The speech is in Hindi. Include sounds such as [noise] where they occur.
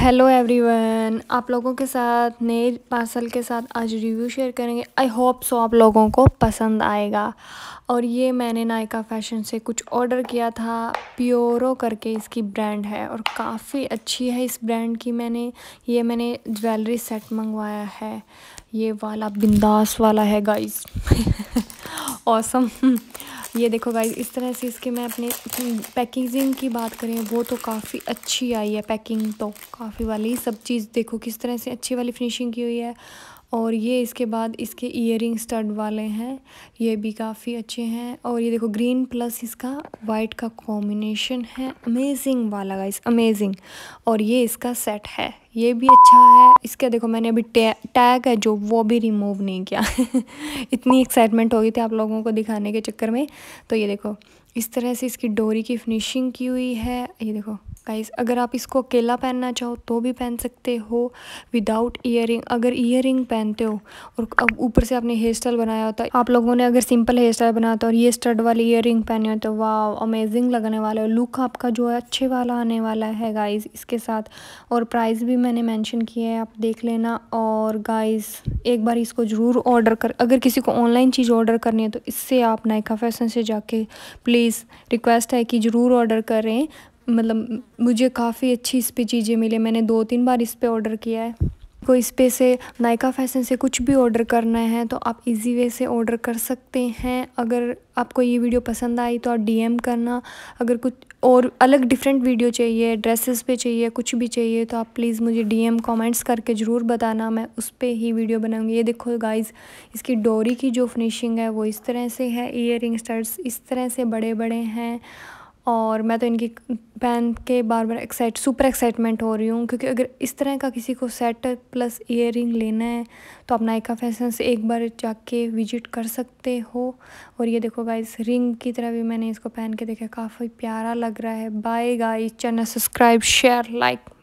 हेलो एवरीवन आप लोगों के साथ नए पार्सल के साथ आज रिव्यू शेयर करेंगे आई होप सो आप लोगों को पसंद आएगा और ये मैंने नायका फैशन से कुछ ऑर्डर किया था प्योरो करके इसकी ब्रांड है और काफ़ी अच्छी है इस ब्रांड की मैंने ये मैंने ज्वेलरी सेट मंगवाया है ये वाला बिंदास वाला है गाइस [laughs] ये देखो गाइज इस तरह से इसके मैं अपने पैकेजिंग की बात करें वो तो काफ़ी अच्छी आई है पैकिंग तो काफ़ी वाली सब चीज़ देखो किस तरह से अच्छी वाली फिनिशिंग की हुई है और ये इसके बाद इसके ईयर स्टड वाले हैं ये भी काफ़ी अच्छे हैं और ये देखो ग्रीन प्लस इसका वाइट का कॉम्बिनेशन है अमेजिंग वाला गाइस अमेजिंग और ये इसका सेट है ये भी अच्छा है इसका देखो मैंने अभी टैग है जो वो भी रिमूव नहीं किया [laughs] इतनी एक्साइटमेंट हो गई थी आप लोगों को दिखाने के चक्कर में तो ये देखो इस तरह से इसकी डोरी की फिनिशिंग की हुई है ये देखो गाइस अगर आप इसको अकेला पहनना चाहो तो भी पहन सकते हो विदाउट ईयर अगर ईयर पहनते हो और अब ऊपर से आपने हेयर स्टाइल बनाया होता है आप लोगों ने अगर सिंपल हेयर स्टाइल बनाया होता और ये स्टड वाले ईयर रिंग पहने हो तो वाह अमेजिंग लगने वाला है लुक आपका जो है अच्छे वाला आने वाला है गाइस इसके साथ और प्राइस भी मैंने मैंशन किया है आप देख लेना और गाइज़ एक बार इसको ज़रूर ऑर्डर कर अगर किसी को ऑनलाइन चीज़ ऑर्डर करनी है तो इससे आप नायका फैशन से जाके प्लीज़ प्लीज़ रिक्वेस्ट है कि ज़रूर ऑर्डर करें मतलब मुझे काफ़ी अच्छी इस पर चीज़ें मिली मैंने दो तीन बार इस पर ऑर्डर किया है आपको इस पे से नायका फैशन से कुछ भी ऑर्डर करना है तो आप इजी वे से ऑर्डर कर सकते हैं अगर आपको ये वीडियो पसंद आई तो आप डीएम करना अगर कुछ और अलग डिफरेंट वीडियो चाहिए ड्रेसेस पे चाहिए कुछ भी चाहिए तो आप प्लीज़ मुझे डीएम कमेंट्स करके ज़रूर बताना मैं उस पर ही वीडियो बनाऊँगी ये देखो गाइज इसकी डोरी की जो फिनिशिंग है वो इस तरह से है ईयर रिंग इस तरह से बड़े बड़े हैं और मैं तो इनकी पहन के बार बार एक्साइट सुपर एक्साइटमेंट हो रही हूँ क्योंकि अगर इस तरह का किसी को सेट प्लस इयर लेना है तो आप नायका फैशन से एक बार जाके विजिट कर सकते हो और ये देखो गाइस रिंग की तरह भी मैंने इसको पहन के देखा काफ़ी प्यारा लग रहा है bye guys channel subscribe share like